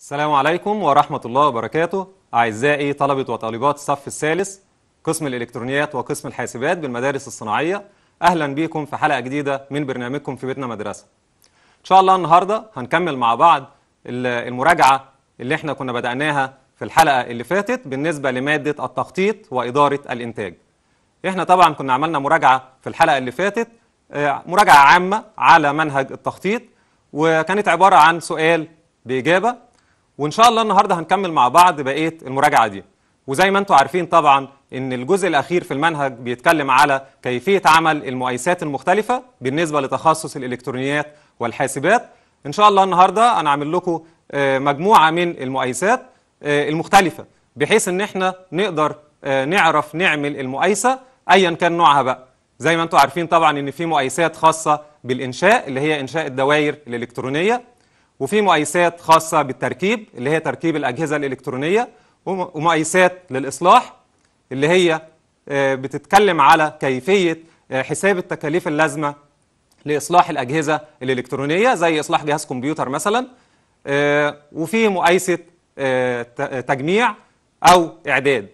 السلام عليكم ورحمة الله وبركاته أعزائي طلبة وطالبات الصف الثالث قسم الإلكترونيات وقسم الحاسبات بالمدارس الصناعية أهلا بكم في حلقة جديدة من برنامجكم في بيتنا مدرسة إن شاء الله النهاردة هنكمل مع بعض المراجعة اللي احنا كنا بدأناها في الحلقة اللي فاتت بالنسبة لمادة التخطيط وإدارة الإنتاج احنا طبعا كنا عملنا مراجعة في الحلقة اللي فاتت آه، مراجعة عامة على منهج التخطيط وكانت عبارة عن سؤال بإجابة وان شاء الله النهارده هنكمل مع بعض بقيه المراجعه دي وزي ما انتم عارفين طبعا ان الجزء الاخير في المنهج بيتكلم على كيفيه عمل المؤيسات المختلفه بالنسبه لتخصص الالكترونيات والحاسبات ان شاء الله النهارده انا عامل لكم آه، مجموعه من المؤيسات آه، المختلفه بحيث ان احنا نقدر آه، نعرف نعمل المقايسه ايا كان نوعها بقى زي ما انتم عارفين طبعا ان في مؤيسات خاصه بالانشاء اللي هي انشاء الدوائر الالكترونيه وفي مقايسات خاصة بالتركيب اللي هي تركيب الأجهزة الإلكترونية ومقايسات للإصلاح اللي هي آه، بتتكلم على كيفية آه، حساب التكاليف اللازمة لإصلاح الأجهزة الإلكترونية زي إصلاح جهاز كمبيوتر مثلا آه، وفي مقايسة تجميع أو إعداد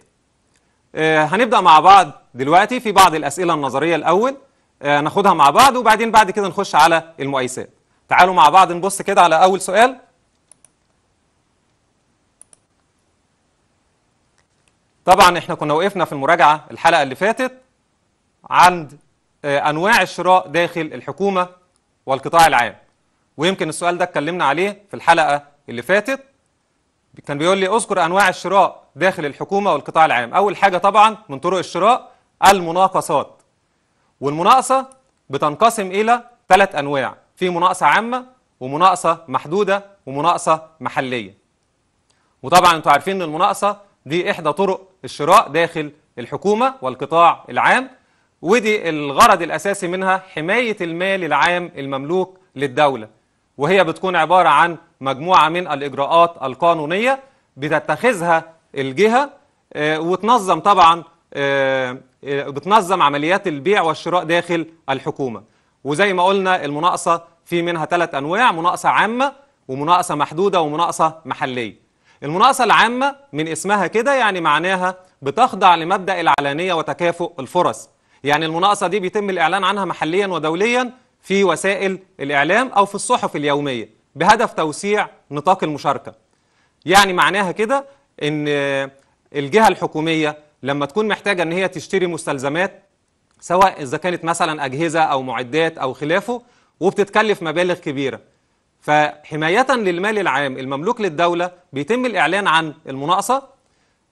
هنبدأ مع بعض دلوقتي في بعض الأسئلة النظرية الأول ناخدها مع بعض وبعدين بعد كده نخش على المقايسات تعالوا مع بعض نبص كده على أول سؤال طبعا احنا كنا وقفنا في المراجعة الحلقة اللي فاتت عند آه، أنواع الشراء داخل الحكومة والقطاع العام ويمكن السؤال ده اتكلمنا عليه في الحلقة اللي فاتت كان بيقول لي اذكر أنواع الشراء داخل الحكومة والقطاع العام أول حاجة طبعا من طرق الشراء المناقصات والمناقصة بتنقسم إلى ثلاث أنواع في مناقصة عامة ومناقصة محدودة ومناقصة محلية وطبعا انتوا عارفين ان المناقصة دي احدى طرق الشراء داخل الحكومة والقطاع العام ودي الغرض الأساسي منها حماية المال العام المملوك للدولة وهي بتكون عبارة عن مجموعة من الإجراءات القانونية بتتخذها الجهة آه، وتنظم طبعا آه، آه، بتنظم عمليات البيع والشراء داخل الحكومة وزي ما قلنا المناقصة في منها ثلاث أنواع مناقصة عامة ومناقصة محدودة ومناقصة محلية المناقصة العامة من اسمها كده يعني معناها بتخضع لمبدأ العلانية وتكافؤ الفرص يعني المناقصة دي بيتم الإعلان عنها محليا ودوليا في وسائل الإعلام أو في الصحف اليومية بهدف توسيع نطاق المشاركة يعني معناها كده أن الجهة الحكومية لما تكون محتاجة أن هي تشتري مستلزمات سواء إذا كانت مثلا أجهزة أو معدات أو خلافه وبتتكلف مبالغ كبيرة فحماية للمال العام المملوك للدولة بيتم الإعلان عن المناقصة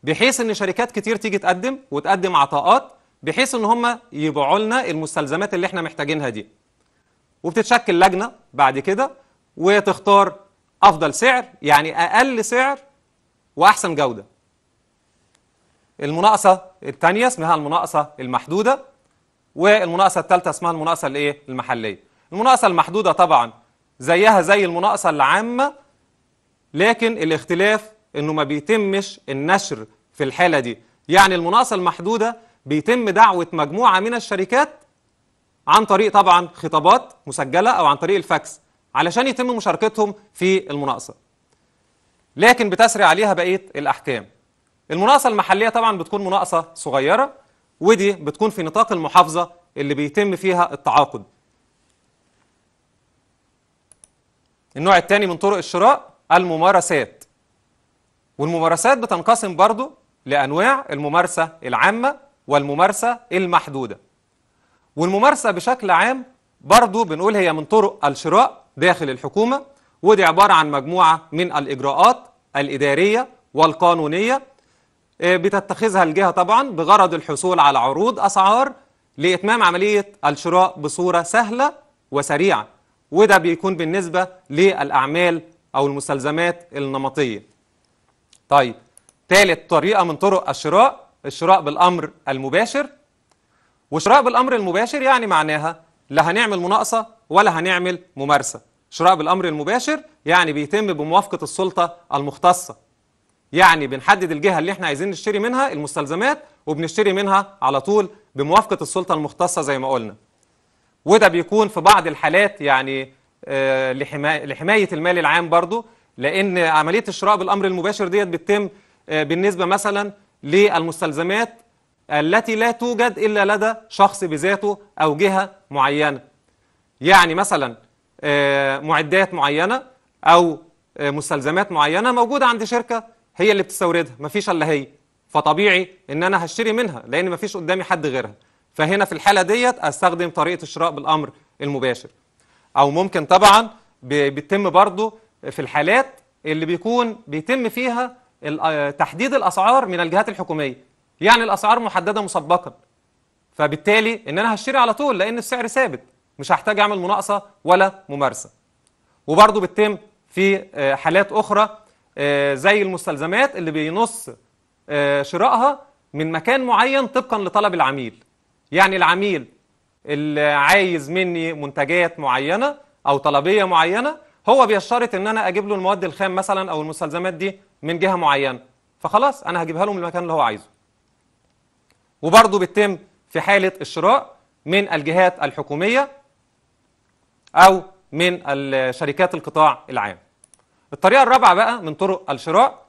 بحيث ان شركات كتير تيجي تقدم وتقدم عطاءات بحيث ان هم يبيعوا لنا المستلزمات اللي احنا محتاجينها دي وبتتشكل لجنه بعد كده وتختار افضل سعر يعني اقل سعر واحسن جوده المناقصه الثانيه اسمها المناقصه المحدوده والمناقصه الثالثه اسمها المناقصه الايه المحليه المناقصه المحدوده طبعا زيها زي المناقصه العامه لكن الاختلاف انه ما بيتمش النشر في الحاله دي يعني المناقصه المحدوده بيتم دعوه مجموعه من الشركات عن طريق طبعا خطابات مسجله او عن طريق الفاكس علشان يتم مشاركتهم في المناقصه لكن بتسري عليها بقيه الاحكام المناقصه المحليه طبعا بتكون مناقصه صغيره ودي بتكون في نطاق المحافظة اللي بيتم فيها التعاقد النوع الثاني من طرق الشراء الممارسات والممارسات بتنقسم برضو لأنواع الممارسة العامة والممارسة المحدودة والممارسة بشكل عام برضو بنقول هي من طرق الشراء داخل الحكومة ودي عبارة عن مجموعة من الإجراءات الإدارية والقانونية إيه، بتتخذها الجهة طبعا بغرض الحصول على عروض أسعار لإتمام عملية الشراء بصورة سهلة وسريعة وده بيكون بالنسبة للأعمال أو المستلزمات النمطية طيب ثالث طريقة من طرق الشراء الشراء بالأمر المباشر وشراء بالأمر المباشر يعني معناها لا هنعمل مناقصة ولا هنعمل ممارسة شراء بالأمر المباشر يعني بيتم بموافقة السلطة المختصة يعني بنحدد الجهه اللي احنا عايزين نشتري منها المستلزمات وبنشتري منها على طول بموافقه السلطه المختصه زي ما قلنا وده بيكون في بعض الحالات يعني آه، لحمايه المال العام برضو لان عمليه الشراء بالامر المباشر ديت بتتم آه، بالنسبه مثلا للمستلزمات التي لا توجد الا لدى شخص بذاته او جهه معينه يعني مثلا آه، معدات معينه او مستلزمات معينه موجوده عند شركه هي اللي بتستوردها مفيش الا هي فطبيعي ان انا هشتري منها لان مفيش قدامي حد غيرها فهنا في الحاله ديت استخدم طريقه الشراء بالامر المباشر او ممكن طبعا بيتم برضو في الحالات اللي بيكون بيتم فيها تحديد الاسعار من الجهات الحكوميه يعني الاسعار محدده مسبقا فبالتالي ان انا هشتري على طول لان السعر ثابت مش هحتاج اعمل مناقصه ولا ممارسه وبرضه بتتم في آه، حالات اخرى آه، زي المستلزمات اللي بينص آه، شرائها من مكان معين طبقا لطلب العميل يعني العميل اللي عايز مني منتجات معينه او طلبيه معينه هو بيشترط ان انا اجيب له المواد الخام مثلا او المستلزمات دي من جهه معينه فخلاص انا هجيبها له من المكان اللي هو عايزه وبرضه بتتم في حاله الشراء من الجهات الحكوميه او من شركات القطاع العام الطريقة الرابعة بقى من طرق الشراء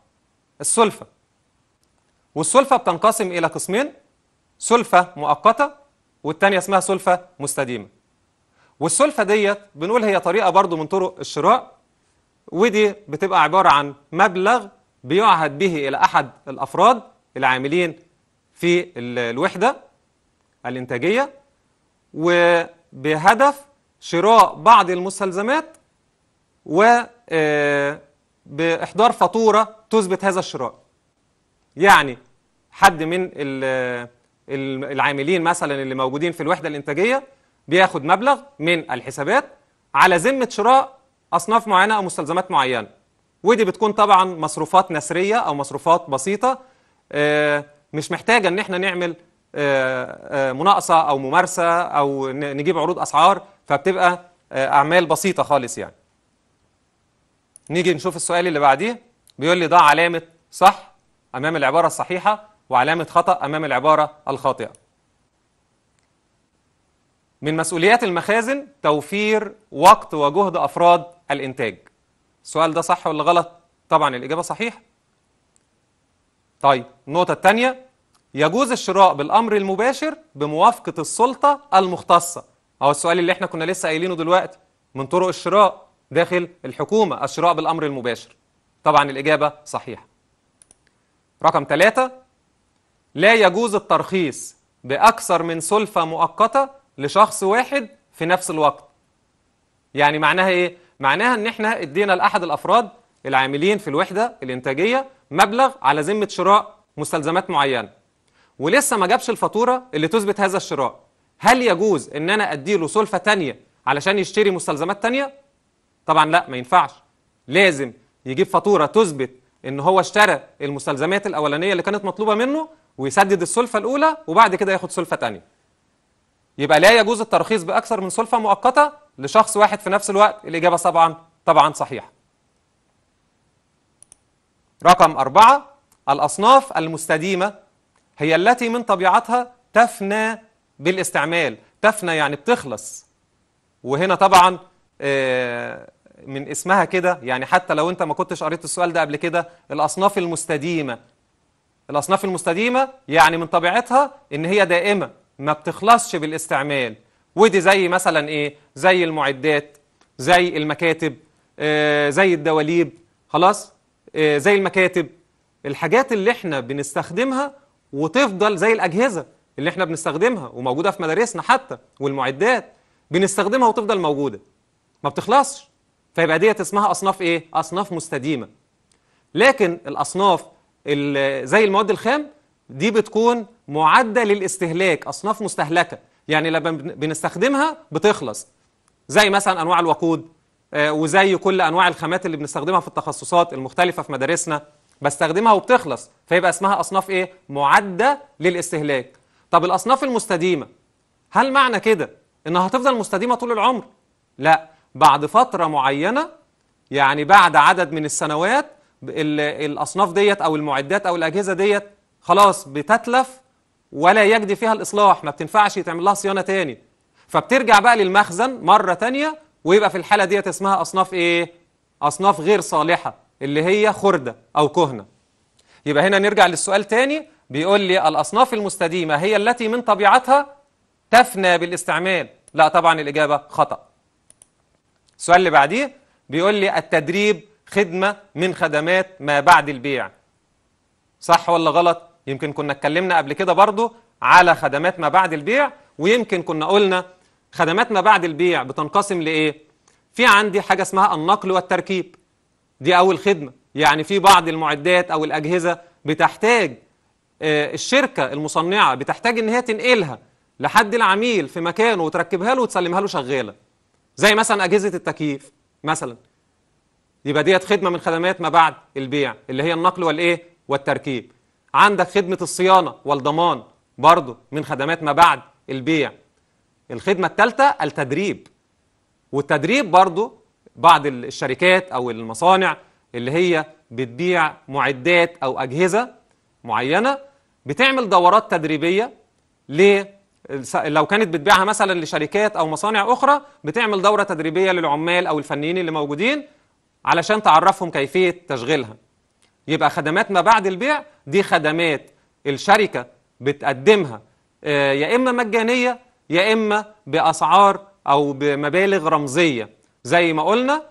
السلفة والسلفة بتنقسم إلى قسمين سلفة مؤقتة والتانية اسمها سلفة مستديمة والسلفة ديت بنقول هي طريقة برضو من طرق الشراء ودي بتبقى عبارة عن مبلغ بيعهد به إلى أحد الأفراد العاملين في الوحدة الإنتاجية وبهدف شراء بعض المستلزمات و آه، باحضار فاتوره تثبت هذا الشراء يعني حد من العاملين مثلا اللي موجودين في الوحده الانتاجيه بياخد مبلغ من الحسابات على ذمه شراء اصناف معينه او مستلزمات معينه ودي بتكون طبعا مصروفات نسريه او مصروفات بسيطه آه، مش محتاجه ان احنا نعمل آه، مناقصه او ممارسه او نجيب عروض اسعار فبتبقى اعمال بسيطه خالص يعني نيجي نشوف السؤال اللي بعديه بيقول لي ضع علامة صح أمام العبارة الصحيحة وعلامة خطأ أمام العبارة الخاطئة من مسؤوليات المخازن توفير وقت وجهد أفراد الإنتاج السؤال ده صح ولا غلط؟ طبعا الإجابة صحيحة طيب النقطة الثانية يجوز الشراء بالأمر المباشر بموافقة السلطة المختصة أو السؤال اللي احنا كنا لسه قايلينه دلوقتي من طرق الشراء داخل الحكومة الشراء بالأمر المباشر طبعا الإجابة صحيحة رقم ثلاثة لا يجوز الترخيص بأكثر من سلفة مؤقتة لشخص واحد في نفس الوقت يعني معناها إيه؟ معناها إن إحنا إدينا لأحد الأفراد العاملين في الوحدة الإنتاجية مبلغ على ذمة شراء مستلزمات معينة ولسه ما جابش الفاتورة اللي تثبت هذا الشراء هل يجوز إن أنا أديله سلفة تانية علشان يشتري مستلزمات تانية؟ طبعا لا ما ينفعش لازم يجيب فاتوره تثبت ان هو اشترى المستلزمات الاولانيه اللي كانت مطلوبه منه ويسدد السلفه الاولى وبعد كده ياخد سلفه ثانيه يبقى لا يجوز الترخيص باكثر من سلفه مؤقته لشخص واحد في نفس الوقت الاجابه طبعا طبعا صحيحه رقم أربعة الأصناف المستديمة هي التي من طبيعتها تفنى بالاستعمال تفنى يعني بتخلص وهنا طبعا آه، من اسمها كده يعني حتى لو انت ما كنتش قريت السؤال ده قبل كده الاصناف المستديمه الاصناف المستديمه يعني من طبيعتها ان هي دائمه ما بتخلصش بالاستعمال ودي زي مثلا ايه زي المعدات زي المكاتب آه، زي الدواليب خلاص آه، زي المكاتب الحاجات اللي احنا بنستخدمها وتفضل زي الاجهزه اللي احنا بنستخدمها وموجوده في مدارسنا حتى والمعدات بنستخدمها وتفضل موجوده ما بتخلصش فيبقى ديت اسمها اصناف ايه اصناف مستديمه لكن الاصناف زي المواد الخام دي بتكون معده للاستهلاك اصناف مستهلكه يعني لما بنستخدمها بتخلص زي مثلا انواع الوقود آه، وزي كل انواع الخامات اللي بنستخدمها في التخصصات المختلفه في مدارسنا بستخدمها وبتخلص فيبقى اسمها اصناف ايه معده للاستهلاك طب الاصناف المستديمه هل معنى كده انها هتفضل مستديمه طول العمر لا بعد فترة معينة يعني بعد عدد من السنوات الأصناف ديت أو المعدات أو الأجهزة ديت خلاص بتتلف ولا يجدي فيها الإصلاح ما بتنفعش يتعمل لها صيانة تاني فبترجع بقى للمخزن مرة تانية ويبقى في الحالة ديت اسمها أصناف إيه؟ أصناف غير صالحة اللي هي خردة أو كهنة يبقى هنا نرجع للسؤال تاني بيقول لي الأصناف المستديمة هي التي من طبيعتها تفنى بالاستعمال لا طبعا الإجابة خطأ السؤال اللي بعديه بيقول لي التدريب خدمة من خدمات ما بعد البيع صح ولا غلط يمكن كنا اتكلمنا قبل كده برضو على خدمات ما بعد البيع ويمكن كنا قلنا خدمات ما بعد البيع بتنقسم لإيه في عندي حاجة اسمها النقل والتركيب دي أول خدمة يعني في بعض المعدات أو الأجهزة بتحتاج آه، الشركة المصنعة بتحتاج إن هي تنقلها لحد العميل في مكانه وتركبها له وتسلمها له شغالة زي مثلا اجهزه التكييف مثلا يبقى ديت خدمه من خدمات ما بعد البيع اللي هي النقل والايه والتركيب عندك خدمه الصيانه والضمان برضه من خدمات ما بعد البيع الخدمه الثالثه التدريب والتدريب برضه بعض الشركات او المصانع اللي هي بتبيع معدات او اجهزه معينه بتعمل دورات تدريبيه ليه لو كانت بتبيعها مثلا لشركات او مصانع اخرى بتعمل دوره تدريبيه للعمال او الفنيين اللي موجودين علشان تعرفهم كيفيه تشغيلها يبقى خدمات ما بعد البيع دي خدمات الشركه بتقدمها آه، يا اما مجانيه يا اما باسعار او بمبالغ رمزيه زي ما قلنا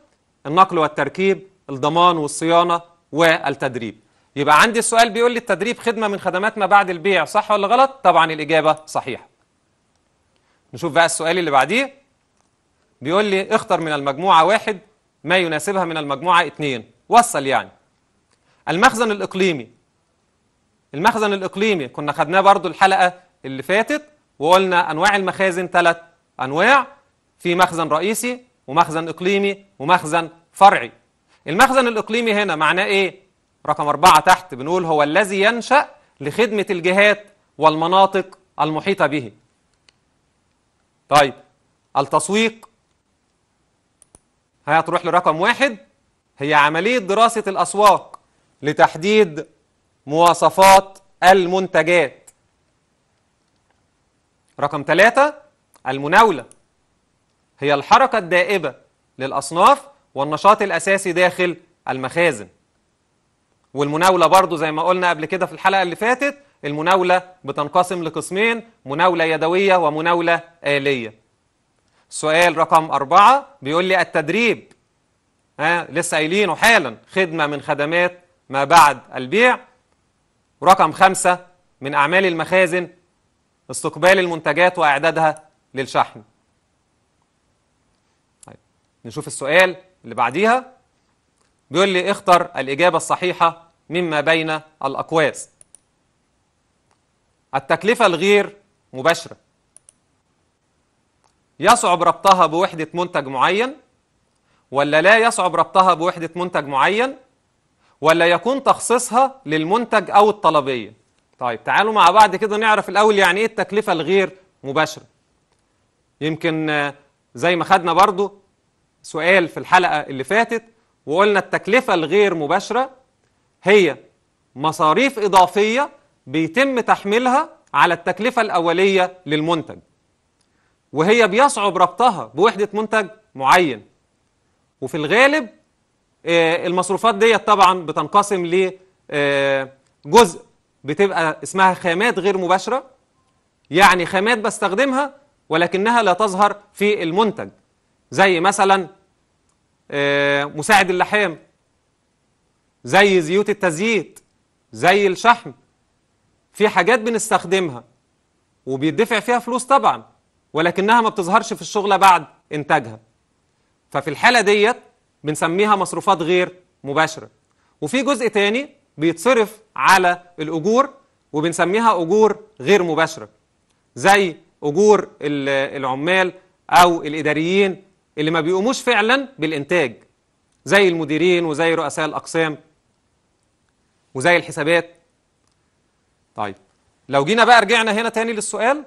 النقل والتركيب الضمان والصيانه والتدريب يبقى عندي السؤال بيقول لي التدريب خدمه من خدمات ما بعد البيع صح ولا غلط طبعا الاجابه صحيحه نشوف بقى السؤال اللي بعديه بيقول لي اختر من المجموعة واحد ما يناسبها من المجموعة اثنين وصل يعني المخزن الإقليمي المخزن الإقليمي كنا خدناه برضو الحلقة اللي فاتت وقلنا أنواع المخازن ثلاث أنواع في مخزن رئيسي ومخزن إقليمي ومخزن فرعي المخزن الإقليمي هنا معناه إيه؟ رقم أربعة تحت بنقول هو الذي ينشأ لخدمة الجهات والمناطق المحيطة به طيب التسويق هتروح لرقم واحد هي عملية دراسة الأسواق لتحديد مواصفات المنتجات رقم ثلاثة المناولة هي الحركة الدائبة للأصناف والنشاط الأساسي داخل المخازن والمناولة برضو زي ما قلنا قبل كده في الحلقة اللي فاتت المناولة بتنقسم لقسمين مناولة يدوية ومناولة آلية سؤال رقم أربعة بيقول لي التدريب ها لسه قايلينه حالا خدمة من خدمات ما بعد البيع رقم خمسة من أعمال المخازن استقبال المنتجات وإعدادها للشحن طيب، نشوف السؤال اللي بعديها بيقول لي اختر الإجابة الصحيحة مما بين الأقواس التكلفة الغير مباشرة يصعب ربطها بوحدة منتج معين ولا لا يصعب ربطها بوحدة منتج معين ولا يكون تخصيصها للمنتج أو الطلبية طيب تعالوا مع بعض كده نعرف الأول يعني إيه التكلفة الغير مباشرة يمكن آه، زي ما خدنا برضو سؤال في الحلقة اللي فاتت وقلنا التكلفة الغير مباشرة هي مصاريف إضافية بيتم تحميلها على التكلفة الأولية للمنتج وهي بيصعب ربطها بوحدة منتج معين وفي الغالب آه، المصروفات دي طبعا بتنقسم لجزء آه، بتبقى اسمها خامات غير مباشرة يعني خامات بستخدمها ولكنها لا تظهر في المنتج زي مثلا آه، مساعد اللحام زي زيوت التزييت زي الشحم في حاجات بنستخدمها وبيدفع فيها فلوس طبعا ولكنها ما بتظهرش في الشغلة بعد إنتاجها ففي الحالة ديت بنسميها مصروفات غير مباشرة وفي جزء تاني بيتصرف على الأجور وبنسميها أجور غير مباشرة زي أجور العمال أو الإداريين اللي ما بيقوموش فعلا بالإنتاج زي المديرين وزي رؤساء الأقسام وزي الحسابات طيب لو جينا بقى رجعنا هنا تاني للسؤال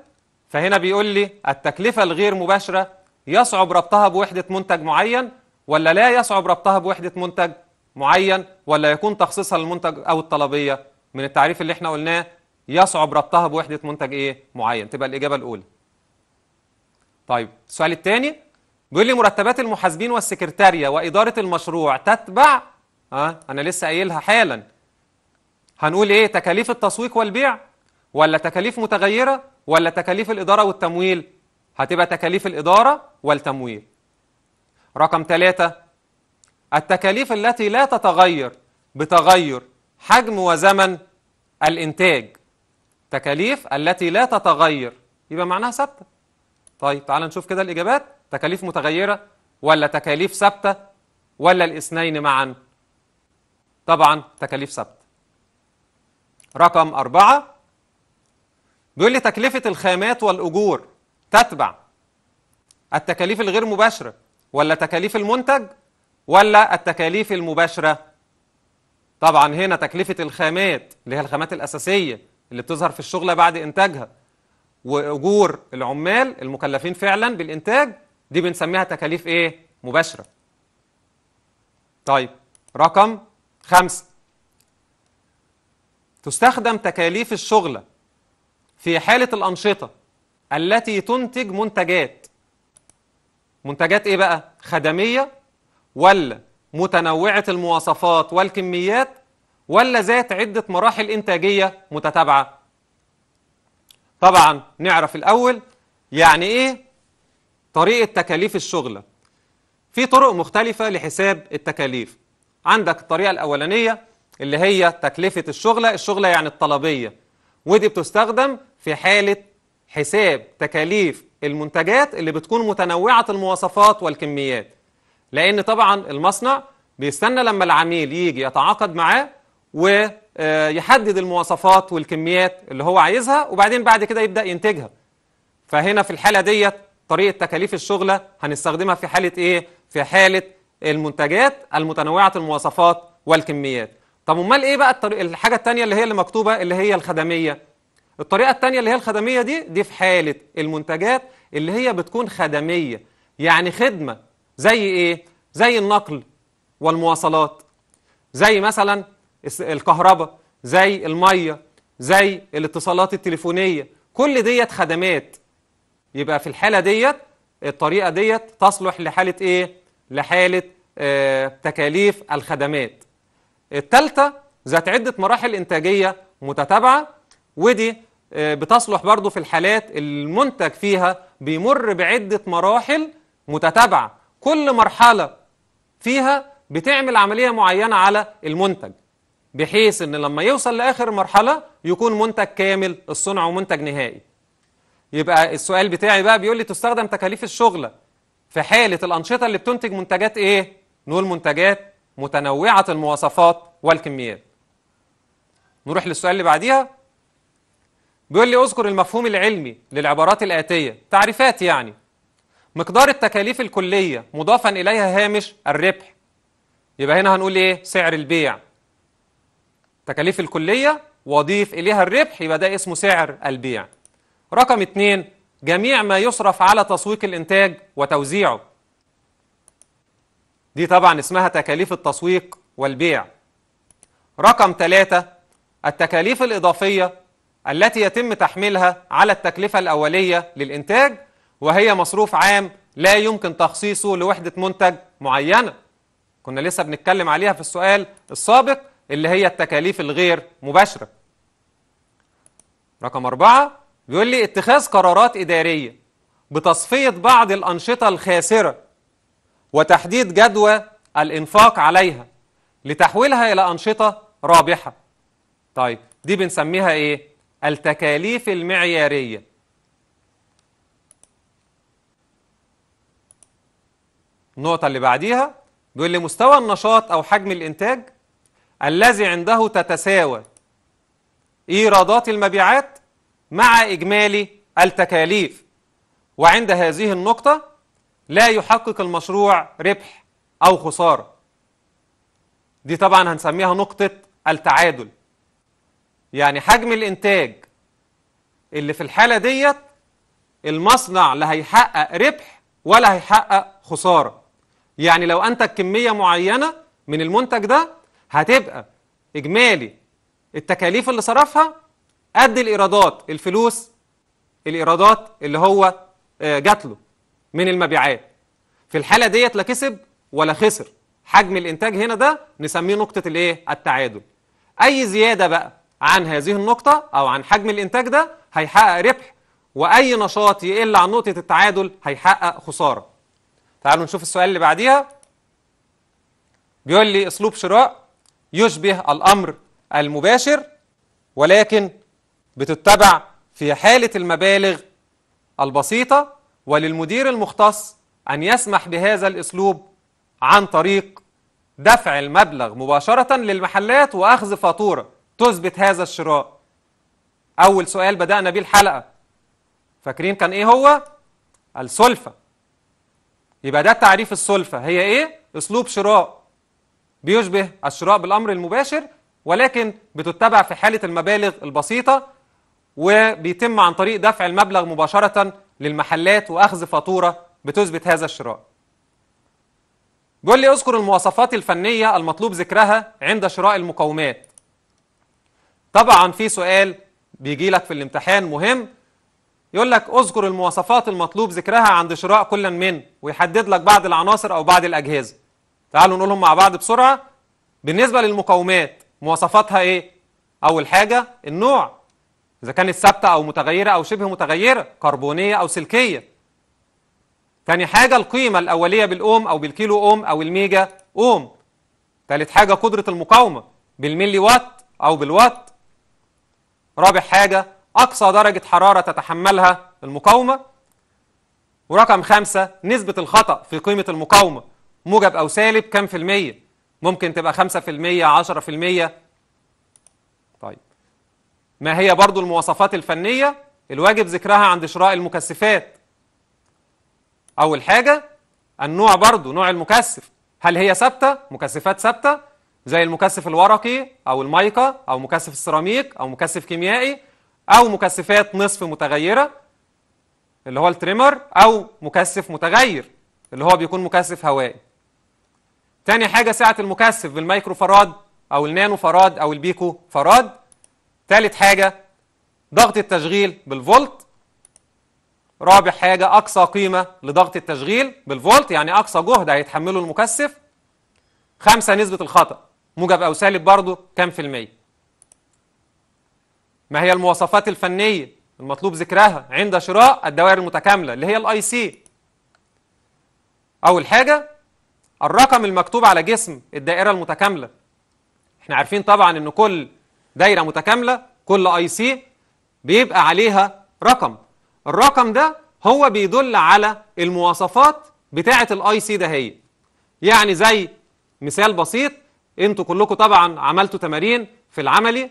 فهنا بيقول لي التكلفة الغير مباشرة يصعب ربطها بوحدة منتج معين ولا لا يصعب ربطها بوحدة منتج معين ولا يكون تخصيصها للمنتج أو الطلبية من التعريف اللي احنا قلناه يصعب ربطها بوحدة منتج ايه معين تبقى الإجابة الأولى طيب السؤال الثاني بيقول لي مرتبات المحاسبين والسكرتارية وإدارة المشروع تتبع آه أنا لسه قايلها حالا هنقول ايه تكاليف التسويق والبيع ولا تكاليف متغيرة ولا تكاليف الإدارة والتمويل هتبقى تكاليف الإدارة والتمويل رقم ثلاثة التكاليف التي لا تتغير بتغير حجم وزمن الإنتاج تكاليف التي لا تتغير يبقى معناها ثابتة طيب تعال نشوف كده الإجابات تكاليف متغيرة ولا تكاليف ثابتة ولا الاثنين معا طبعا تكاليف ثابتة رقم أربعة بيقول لي تكلفة الخامات والأجور تتبع التكاليف الغير مباشرة ولا تكاليف المنتج ولا التكاليف المباشرة طبعا هنا تكلفة الخامات اللي هي الخامات الأساسية اللي بتظهر في الشغلة بعد إنتاجها وأجور العمال المكلفين فعلا بالإنتاج دي بنسميها تكاليف إيه؟ مباشرة طيب رقم خمسة تستخدم تكاليف الشغلة في حالة الأنشطة التي تنتج منتجات منتجات إيه بقى؟ خدمية ولا متنوعة المواصفات والكميات ولا ذات عدة مراحل إنتاجية متتابعة طبعا نعرف الأول يعني إيه طريقة تكاليف الشغلة في طرق مختلفة لحساب التكاليف عندك الطريقة الأولانية اللي هي تكلفة الشغلة الشغلة يعني الطلبية ودي بتستخدم في حالة حساب تكاليف المنتجات اللي بتكون متنوعة المواصفات والكميات لأن طبعا المصنع بيستنى لما العميل يجي يتعاقد معاه ويحدد المواصفات والكميات اللي هو عايزها وبعدين بعد كده يبدأ ينتجها فهنا في الحالة ديت طريقة تكاليف الشغلة هنستخدمها في حالة إيه؟ في حالة المنتجات المتنوعة المواصفات والكميات طب امال ايه بقى الطريق الحاجه الثانيه اللي هي اللي مكتوبه اللي هي الخدميه الطريقه الثانيه اللي هي الخدميه دي دي في حاله المنتجات اللي هي بتكون خدميه يعني خدمه زي ايه زي النقل والمواصلات زي مثلا الكهرباء زي الميه زي الاتصالات التليفونيه كل ديت خدمات يبقى في الحاله ديت الطريقه ديت تصلح لحاله ايه لحاله آه تكاليف الخدمات الثالثه ذات عده مراحل انتاجيه متتابعه ودي آه، بتصلح برضو في الحالات المنتج فيها بيمر بعده مراحل متتابعه كل مرحله فيها بتعمل عمليه معينه على المنتج بحيث ان لما يوصل لاخر مرحله يكون منتج كامل الصنع ومنتج نهائي يبقى السؤال بتاعي بقى بيقول لي تستخدم تكاليف الشغله في حاله الانشطه اللي بتنتج منتجات ايه نقول منتجات متنوعة المواصفات والكميات نروح للسؤال اللي بعديها بيقول لي اذكر المفهوم العلمي للعبارات الآتية تعريفات يعني مقدار التكاليف الكلية مضافا إليها هامش الربح يبقى هنا هنقول إيه سعر البيع تكاليف الكلية واضيف إليها الربح يبقى ده اسمه سعر البيع رقم اتنين جميع ما يصرف على تسويق الإنتاج وتوزيعه دي طبعا اسمها تكاليف التسويق والبيع رقم ثلاثة التكاليف الإضافية التي يتم تحميلها على التكلفة الأولية للإنتاج وهي مصروف عام لا يمكن تخصيصه لوحدة منتج معينة كنا لسه بنتكلم عليها في السؤال السابق اللي هي التكاليف الغير مباشرة رقم أربعة بيقول لي اتخاذ قرارات إدارية بتصفية بعض الأنشطة الخاسرة وتحديد جدوى الإنفاق عليها لتحويلها إلى أنشطة رابحة طيب دي بنسميها إيه؟ التكاليف المعيارية النقطة اللي بعديها بيقول لي مستوى النشاط أو حجم الإنتاج الذي عنده تتساوى إيرادات المبيعات مع إجمالي التكاليف وعند هذه النقطة لا يحقق المشروع ربح أو خسارة دي طبعا هنسميها نقطة التعادل يعني حجم الإنتاج اللي في الحالة ديت المصنع لا هيحقق ربح ولا هيحقق خسارة يعني لو أنتج كمية معينة من المنتج ده هتبقى إجمالي التكاليف اللي صرفها قد الإيرادات الفلوس الإيرادات اللي هو آه، جات له من المبيعات في الحالة ديت لا كسب ولا خسر حجم الإنتاج هنا ده نسميه نقطة الإيه؟ التعادل أي زيادة بقى عن هذه النقطة أو عن حجم الإنتاج ده هيحقق ربح وأي نشاط يقل عن نقطة التعادل هيحقق خسارة تعالوا نشوف السؤال اللي بعديها بيقول لي أسلوب شراء يشبه الأمر المباشر ولكن بتتبع في حالة المبالغ البسيطة وللمدير المختص أن يسمح بهذا الأسلوب عن طريق دفع المبلغ مباشرة للمحلات وأخذ فاتورة تثبت هذا الشراء أول سؤال بدأنا بيه الحلقة فاكرين كان إيه هو؟ السلفة يبقى ده تعريف السلفة هي إيه؟ أسلوب شراء بيشبه الشراء بالأمر المباشر ولكن بتتبع في حالة المبالغ البسيطة وبيتم عن طريق دفع المبلغ مباشرة للمحلات وأخذ فاتورة بتثبت هذا الشراء بيقول لي اذكر المواصفات الفنية المطلوب ذكرها عند شراء المقومات طبعا في سؤال بيجي لك في الامتحان مهم يقول لك اذكر المواصفات المطلوب ذكرها عند شراء كل من ويحدد لك بعض العناصر او بعض الاجهزه تعالوا نقولهم مع بعض بسرعه بالنسبه للمقومات مواصفاتها ايه اول حاجه النوع إذا كانت ثابتة أو متغيرة أو شبه متغيرة كربونية أو سلكية تاني حاجة القيمة الأولية بالأوم أو بالكيلو أوم أو الميجا أوم تالت حاجة قدرة المقاومة بالملي وات أو بالوات رابع حاجة أقصى درجة حرارة تتحملها المقاومة ورقم خمسة نسبة الخطأ في قيمة المقاومة موجب أو سالب كم في المية ممكن تبقى خمسة في المية عشرة في المية طيب ما هي برضو المواصفات الفنية الواجب ذكرها عند شراء المكثفات أول حاجة النوع برضو نوع المكثف هل هي ثابتة مكثفات ثابتة زي المكثف الورقي أو المايكا أو مكثف السيراميك أو مكثف كيميائي أو مكثفات نصف متغيرة اللي هو التريمر أو مكثف متغير اللي هو بيكون مكثف هوائي تاني حاجة سعة المكثف بالميكرو فراد أو النانو فراد أو البيكو فراد ثالث حاجة ضغط التشغيل بالفولت رابع حاجة أقصى قيمة لضغط التشغيل بالفولت يعني أقصى جهد هيتحمله المكثف خمسة نسبة الخطأ موجب أو سالب برضه كام في المية ما هي المواصفات الفنية المطلوب ذكرها عند شراء الدوائر المتكاملة اللي هي الاي سي أول حاجة الرقم المكتوب على جسم الدائرة المتكاملة احنا عارفين طبعا ان كل دايرة متكاملة كل اي سي بيبقى عليها رقم الرقم ده هو بيدل على المواصفات بتاعة الاي سي ده هي يعني زي مثال بسيط انتوا كلكم طبعا عملتوا تمارين في العملي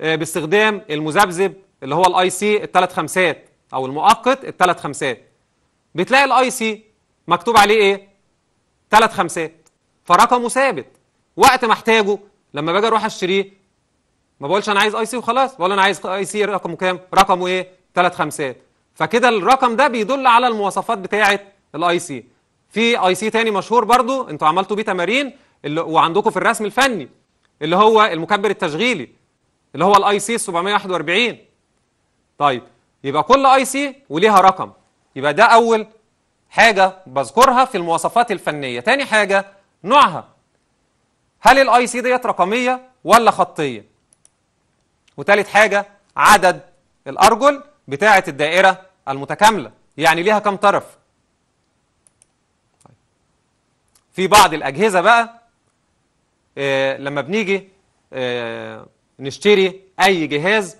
آه، باستخدام المذبذب اللي هو الاي سي الثلاث خمسات او المؤقت الثلاث خمسات بتلاقي الاي سي مكتوب عليه ايه ثلاث خمسات فرقمه ثابت وقت ما احتاجه لما باجي اروح اشتريه ما بقولش انا عايز اي سي وخلاص بقول انا عايز اي سي رقمه كام رقمه ايه ثلاث خمسات فكده الرقم ده بيدل على المواصفات بتاعه الاي سي في اي سي تاني مشهور برضو انتوا عملتوا بيه تمارين اللي وعندكم في الرسم الفني اللي هو المكبر التشغيلي اللي هو الاي سي 741 طيب يبقى كل اي سي وليها رقم يبقى ده اول حاجه بذكرها في المواصفات الفنيه تاني حاجه نوعها هل الاي سي ديت رقميه ولا خطيه وثالث حاجة عدد الأرجل بتاعة الدائرة المتكاملة يعني ليها كم طرف في بعض الأجهزة بقى إيه لما بنيجي إيه نشتري أي جهاز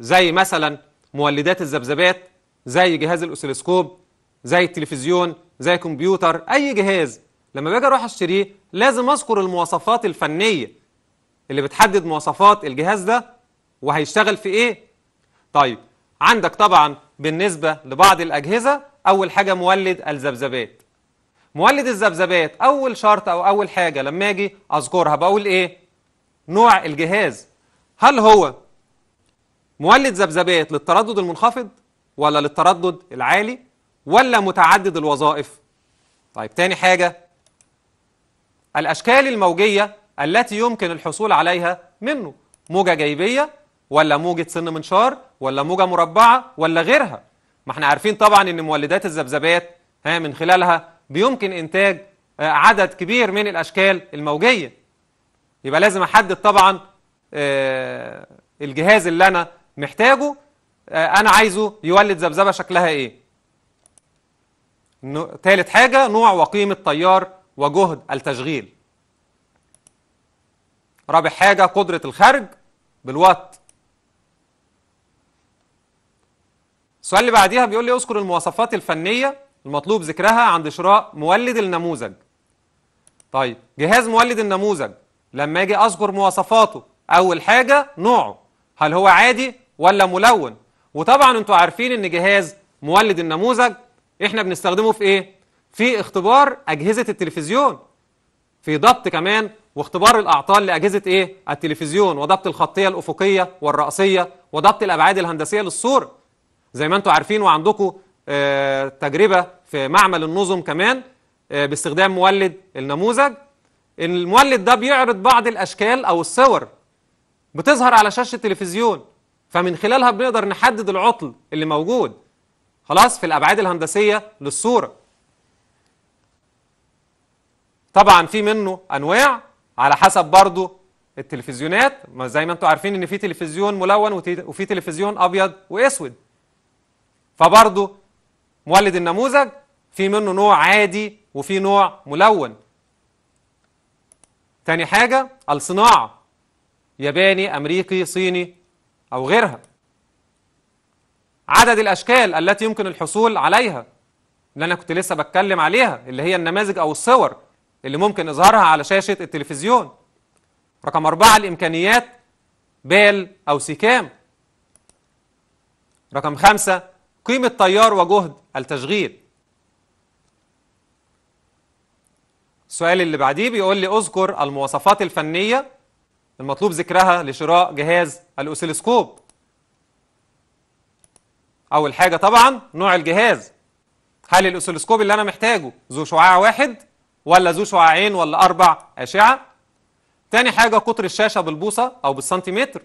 زي مثلا مولدات الذبذبات زي جهاز الأسلسكوب زي التلفزيون زي كمبيوتر أي جهاز لما باجي أروح أشتريه لازم أذكر المواصفات الفنية اللي بتحدد مواصفات الجهاز ده وهيشتغل في ايه طيب عندك طبعا بالنسبة لبعض الأجهزة أول حاجة مولد الذبذبات مولد الذبذبات أول شرط أو أول حاجة لما أجي أذكرها بقول إيه نوع الجهاز هل هو مولد ذبذبات للتردد المنخفض ولا للتردد العالي ولا متعدد الوظائف طيب تاني حاجة الأشكال الموجية التي يمكن الحصول عليها منه موجة جيبيه ولا موجة سن منشار ولا موجة مربعة ولا غيرها ما احنا عارفين طبعا ان مولدات الذبذبات ها من خلالها بيمكن انتاج آه، عدد كبير من الاشكال الموجية يبقى لازم احدد طبعا آه، الجهاز اللي انا محتاجه آه، انا عايزه يولد ذبذبة شكلها ايه ثالث حاجة نوع وقيمة تيار وجهد التشغيل رابع حاجة قدرة الخرج بالوات السؤال اللي بعديها بيقول لي اذكر المواصفات الفنيه المطلوب ذكرها عند شراء مولد النموذج طيب جهاز مولد النموذج لما اجي اذكر مواصفاته اول حاجه نوعه هل هو عادي ولا ملون وطبعا انتوا عارفين ان جهاز مولد النموذج احنا بنستخدمه في ايه في اختبار اجهزه التلفزيون في ضبط كمان واختبار الاعطال لاجهزه ايه التلفزيون وضبط الخطيه الافقيه والرأسيه وضبط الابعاد الهندسيه للصوره زي ما انتم عارفين وعندكم آه، تجربه في معمل النظم كمان آه، باستخدام مولد النموذج المولد ده بيعرض بعض الاشكال او الصور بتظهر على شاشه التلفزيون فمن خلالها بنقدر نحدد العطل اللي موجود خلاص في الابعاد الهندسيه للصوره طبعا في منه انواع على حسب برضه التلفزيونات زي ما انتم عارفين ان في تلفزيون ملون وفي تلفزيون ابيض واسود فبرضه مولد النموذج في منه نوع عادي وفي نوع ملون تاني حاجة الصناعة ياباني أمريكي صيني أو غيرها عدد الأشكال التي يمكن الحصول عليها اللي أنا كنت لسه بتكلم عليها اللي هي النماذج أو الصور اللي ممكن إظهارها على شاشة التلفزيون رقم أربعة الإمكانيات بال أو سكام رقم خمسة قيمة تيار وجهد التشغيل السؤال اللي بعديه بيقول لي اذكر المواصفات الفنية المطلوب ذكرها لشراء جهاز الأوسيلوسكوب أول حاجة طبعا نوع الجهاز هل الأوسيلوسكوب اللي أنا محتاجه ذو شعاع واحد ولا ذو شعاعين ولا أربع أشعة تاني حاجة قطر الشاشة بالبوصة أو بالسنتيمتر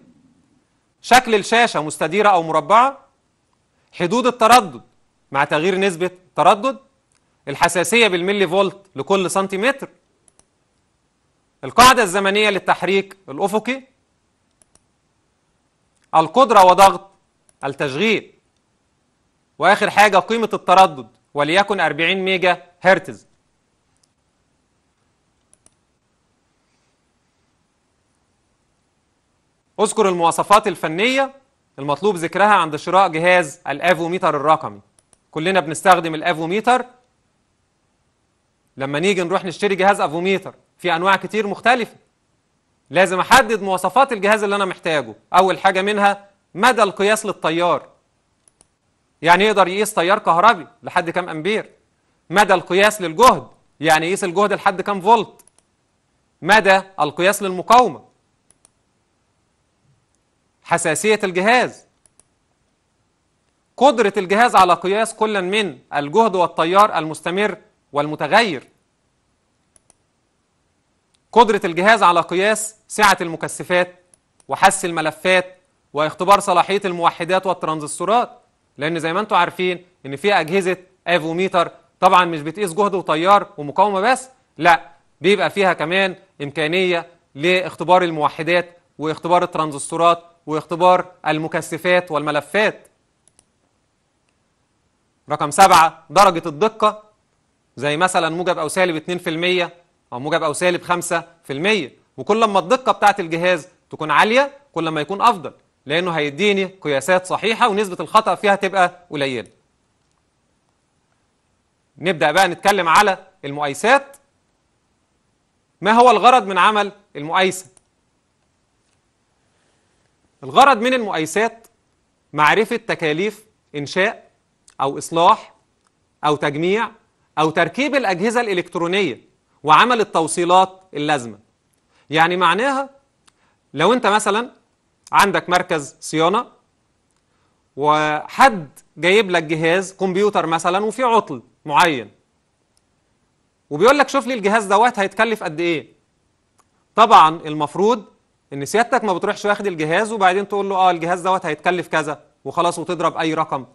شكل الشاشة مستديرة أو مربعة حدود التردد مع تغيير نسبة تردد الحساسية بالملي فولت لكل سنتيمتر القاعدة الزمنية للتحريك الأفقي القدرة وضغط التشغيل وآخر حاجة قيمة التردد وليكن 40 ميجا هرتز اذكر المواصفات الفنية المطلوب ذكرها عند شراء جهاز الافوميتر الرقمي كلنا بنستخدم الافوميتر لما نيجي نروح نشتري جهاز افوميتر في انواع كتير مختلفه لازم احدد مواصفات الجهاز اللي انا محتاجه اول حاجه منها مدى القياس للتيار يعني يقدر يقيس تيار كهربي لحد كام امبير مدى القياس للجهد يعني يقيس الجهد لحد كام فولت مدى القياس للمقاومه حساسية الجهاز قدرة الجهاز على قياس كل من الجهد والتيار المستمر والمتغير قدرة الجهاز على قياس سعة المكثفات وحس الملفات واختبار صلاحية الموحدات والترانزستورات لأن زي ما أنتم عارفين إن في أجهزة افوميتر طبعا مش بتقيس جهد وتيار ومقاومة بس لا بيبقى فيها كمان إمكانية لاختبار الموحدات واختبار الترانزستورات واختبار المكثفات والملفات رقم سبعة درجة الدقة زي مثلا موجب أو سالب 2% أو موجب أو سالب 5% وكل ما الدقة بتاعة الجهاز تكون عالية كل ما يكون أفضل لأنه هيديني قياسات صحيحة ونسبة الخطأ فيها تبقى قليلة نبدأ بقى نتكلم على المقايسات ما هو الغرض من عمل المقايسة الغرض من المقايسات معرفة تكاليف إنشاء أو إصلاح أو تجميع أو تركيب الأجهزة الإلكترونية وعمل التوصيلات اللازمة يعني معناها لو أنت مثلا عندك مركز صيانة وحد جايب لك جهاز كمبيوتر مثلا وفيه عطل معين وبيقول لك شوف لي الجهاز دوت هيتكلف قد ايه طبعا المفروض ان سيادتك ما بتروحش واخد الجهاز وبعدين تقول له اه الجهاز دوت هيتكلف كذا وخلاص وتضرب اي رقم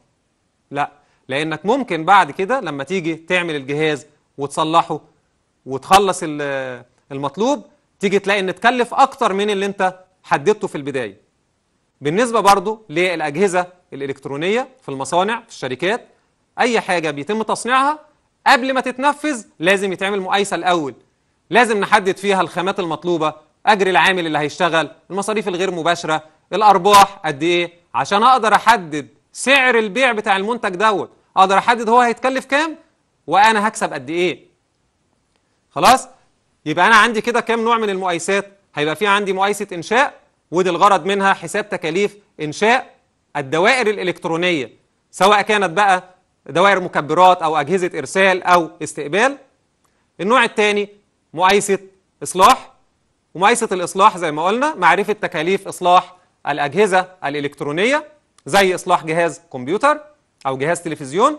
لا لانك ممكن بعد كده لما تيجي تعمل الجهاز وتصلحه وتخلص المطلوب تيجي تلاقي ان تكلف اكتر من اللي انت حددته في البدايه بالنسبه برضو للاجهزه الالكترونيه في المصانع في الشركات اي حاجه بيتم تصنيعها قبل ما تتنفذ لازم يتعمل مقايسه الاول لازم نحدد فيها الخامات المطلوبه اجر العامل اللي هيشتغل المصاريف الغير مباشره الارباح قد ايه عشان اقدر احدد سعر البيع بتاع المنتج دوت اقدر احدد هو هيتكلف كام وانا هكسب قد ايه خلاص يبقى انا عندي كده كام نوع من المقايسات هيبقى في عندي مقايسه انشاء ودي الغرض منها حساب تكاليف انشاء الدوائر الالكترونيه سواء كانت بقى دوائر مكبرات او اجهزه ارسال او استقبال النوع الثاني مقايسه اصلاح ومقايسة الإصلاح زي ما قلنا معرفة تكاليف إصلاح الأجهزة الإلكترونية زي إصلاح جهاز كمبيوتر أو جهاز تلفزيون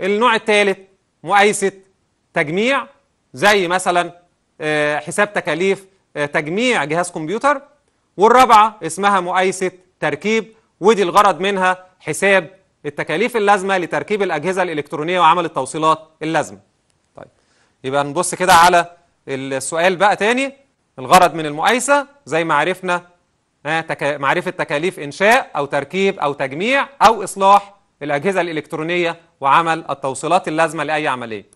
النوع الثالث مقايسة تجميع زي مثلا آه، حساب تكاليف آه، تجميع جهاز كمبيوتر والرابعة اسمها مقايسة تركيب ودي الغرض منها حساب التكاليف اللازمة لتركيب الأجهزة الإلكترونية وعمل التوصيلات اللازمة طيب يبقى نبص كده على السؤال بقى تاني الغرض من المؤيسة زي ما عرفنا معرفة تكاليف إنشاء أو تركيب أو تجميع أو إصلاح الأجهزة الإلكترونية وعمل التوصيلات اللازمة لأي عملية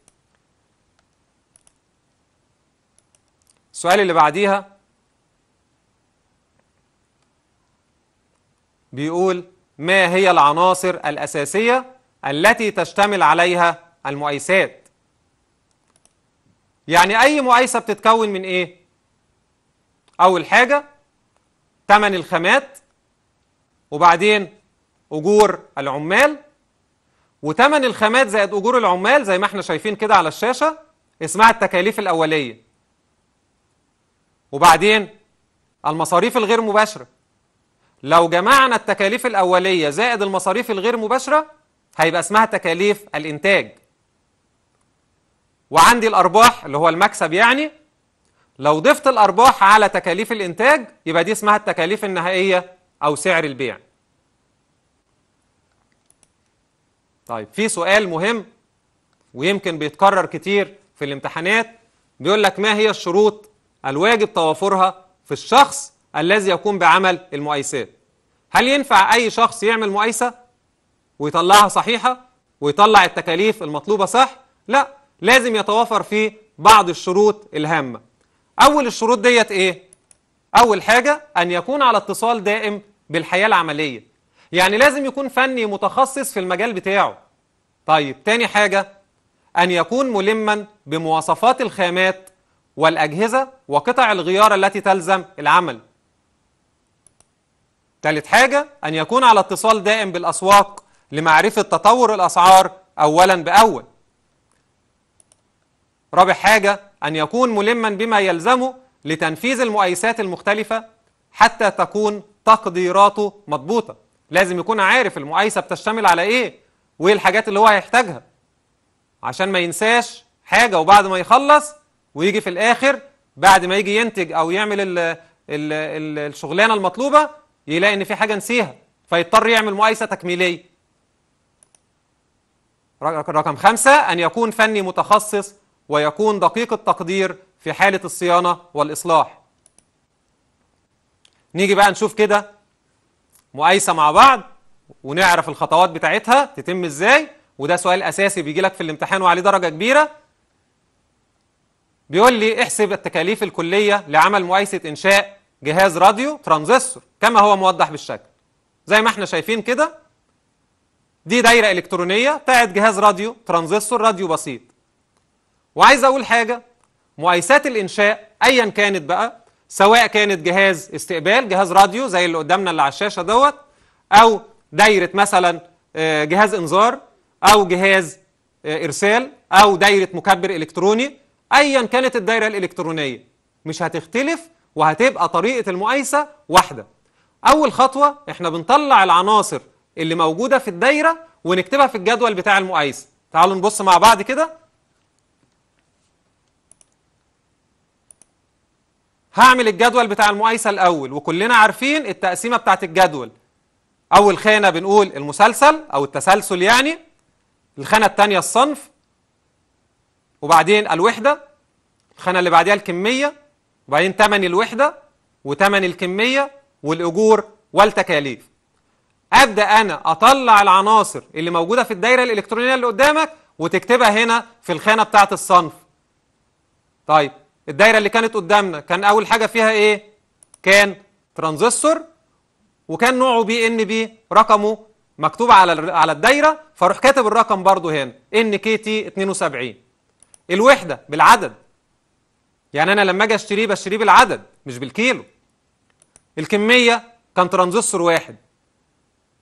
السؤال اللي بعديها بيقول ما هي العناصر الأساسية التي تشتمل عليها المؤيسات يعني أي مؤيسة بتتكون من إيه؟ أول حاجة تمن الخامات وبعدين أجور العمال وتمن الخامات زائد أجور العمال زي ما احنا شايفين كده على الشاشة اسمها التكاليف الأولية وبعدين المصاريف الغير مباشرة لو جمعنا التكاليف الأولية زائد المصاريف الغير مباشرة هيبقى اسمها تكاليف الإنتاج وعندي الأرباح اللي هو المكسب يعني لو ضفت الأرباح على تكاليف الإنتاج يبقى دي اسمها التكاليف النهائية أو سعر البيع طيب في سؤال مهم ويمكن بيتكرر كتير في الامتحانات بيقول لك ما هي الشروط الواجب توافرها في الشخص الذي يقوم بعمل المؤيسات؟ هل ينفع أي شخص يعمل مؤيسة ويطلعها صحيحة ويطلع التكاليف المطلوبة صح؟ لا لازم يتوافر فيه بعض الشروط الهامة أول الشروط ديت إيه؟ أول حاجة أن يكون على اتصال دائم بالحياة العملية يعني لازم يكون فني متخصص في المجال بتاعه طيب تاني حاجة أن يكون ملما بمواصفات الخامات والأجهزة وقطع الغيار التي تلزم العمل تالت حاجة أن يكون على اتصال دائم بالأسواق لمعرفة تطور الأسعار أولا بأول رابع حاجة أن يكون ملما بما يلزمه لتنفيذ المؤيسات المختلفة حتى تكون تقديراته مضبوطة لازم يكون عارف المؤيسة بتشتمل على إيه وإيه الحاجات اللي هو هيحتاجها عشان ما ينساش حاجة وبعد ما يخلص ويجي في الآخر بعد ما يجي ينتج أو يعمل الـ الـ الـ الشغلانة المطلوبة يلاقي إن في حاجة نسيها فيضطر يعمل مؤيسة تكميلية رقم خمسة أن يكون فني متخصص ويكون دقيق التقدير في حالة الصيانة والإصلاح نيجي بقى نشوف كده مقايسة مع بعض ونعرف الخطوات بتاعتها تتم ازاي وده سؤال أساسي بيجي لك في الامتحان وعليه درجة كبيرة بيقول لي احسب التكاليف الكلية لعمل مقايسة إنشاء جهاز راديو ترانزستور كما هو موضح بالشكل زي ما احنا شايفين كده دي دايرة إلكترونية بتاعت جهاز راديو ترانزستور راديو بسيط وعايز اقول حاجه مقايسات الانشاء ايا كانت بقى سواء كانت جهاز استقبال جهاز راديو زي اللي قدامنا اللي على الشاشه دوت او دايره مثلا آه، جهاز انذار او جهاز آه، ارسال او دايره مكبر الكتروني ايا كانت الدايره الالكترونيه مش هتختلف وهتبقى طريقه المقايسه واحده اول خطوه احنا بنطلع العناصر اللي موجوده في الدايره ونكتبها في الجدول بتاع المقايسه تعالوا نبص مع بعض كده هعمل الجدول بتاع المقايسه الاول وكلنا عارفين التقسيمه بتاعه الجدول اول خانه بنقول المسلسل او التسلسل يعني الخانه الثانيه الصنف وبعدين الوحده الخانه اللي بعديها الكميه وبعدين ثمن الوحده وثمن الكميه والاجور والتكاليف ابدا انا اطلع العناصر اللي موجوده في الدايره الالكترونيه اللي قدامك وتكتبها هنا في الخانه بتاعه الصنف طيب الدايره اللي كانت قدامنا كان اول حاجه فيها ايه كان ترانزستور وكان نوعه بي ان بي رقمه مكتوب على على الدايره فاروح كاتب الرقم برضه هنا ان كي تي 72 الوحده بالعدد يعني انا لما اجي اشتريه بشتريه بالعدد مش بالكيلو الكميه كان ترانزستور واحد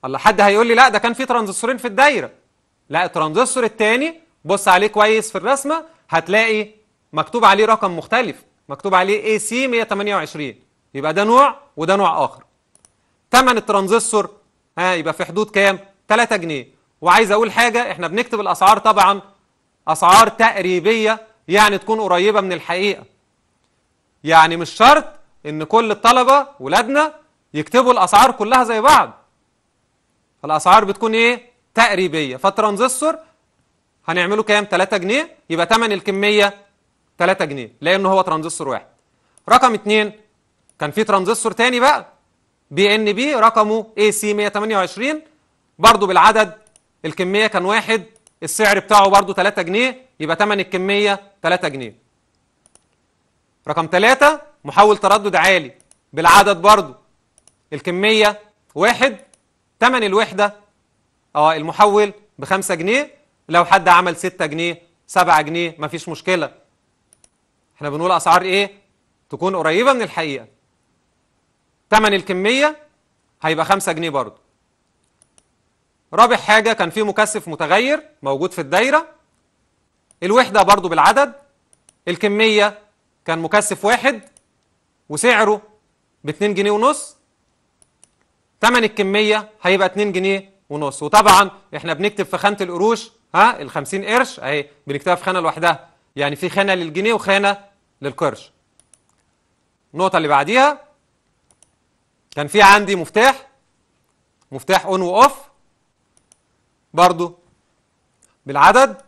الله حد هيقول لي لا ده كان في ترانزستورين في الدايره لا الترانزستور الثاني بص عليه كويس في الرسمه هتلاقي مكتوب عليه رقم مختلف مكتوب عليه AC 128 يبقى ده نوع وده نوع آخر ثمن الترانزستور ها يبقى في حدود كام 3 جنيه وعايز أقول حاجة إحنا بنكتب الأسعار طبعا أسعار تقريبية يعني تكون قريبة من الحقيقة يعني مش شرط إن كل الطلبة ولادنا يكتبوا الأسعار كلها زي بعض الأسعار بتكون إيه تقريبية فالترانزستور هنعمله كام 3 جنيه يبقى ثمن الكمية 3 جنيه لان هو ترانزستور واحد رقم 2 كان في ترانزستور تاني بقى بي ان بي رقمه اي سي 128 برضه بالعدد الكميه كان واحد السعر بتاعه برضه 3 جنيه يبقى ثمن الكميه 3 جنيه رقم 3 محول تردد عالي بالعدد برضه الكميه واحد ثمن الوحده اه المحول ب 5 جنيه لو حد عمل 6 جنيه 7 جنيه مفيش مشكله احنا بنقول اسعار ايه تكون قريبه من الحقيقه ثمن الكميه هيبقى 5 جنيه برضه رابع حاجه كان في مكثف متغير موجود في الدايره الوحده برضه بالعدد الكميه كان مكثف واحد وسعره ب 2 جنيه ونص ثمن الكميه هيبقى 2 جنيه ونص وطبعا احنا بنكتب في خانه القروش ها ال 50 قرش اهي بنكتبها في خانه لوحدها يعني في خانه للجنيه وخانه للقرش النقطة اللي بعديها كان في عندي مفتاح مفتاح اون واوف برضو بالعدد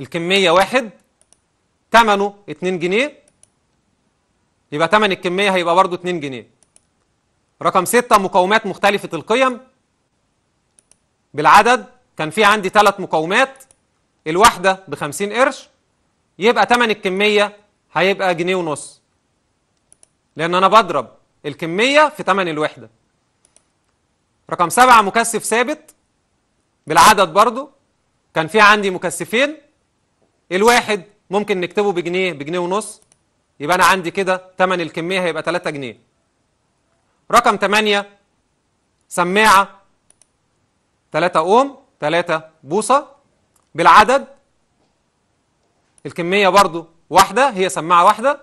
الكمية واحد تمنه اتنين جنيه يبقى تمن الكمية هيبقى برضو اتنين جنيه رقم ستة مقومات مختلفة القيم بالعدد كان في عندي ثلاث مقومات الواحدة بخمسين قرش يبقى تمن الكمية هيبقى جنيه ونص لأن أنا بضرب الكمية في ثمن الوحدة رقم سبعة مكثف ثابت بالعدد برضو كان في عندي مكثفين الواحد ممكن نكتبه بجنيه بجنيه ونص يبقى أنا عندي كده ثمن الكمية هيبقى 3 جنيه رقم 8 سماعة 3 أوم 3 بوصة بالعدد الكمية برضو واحدة هي سماعة واحدة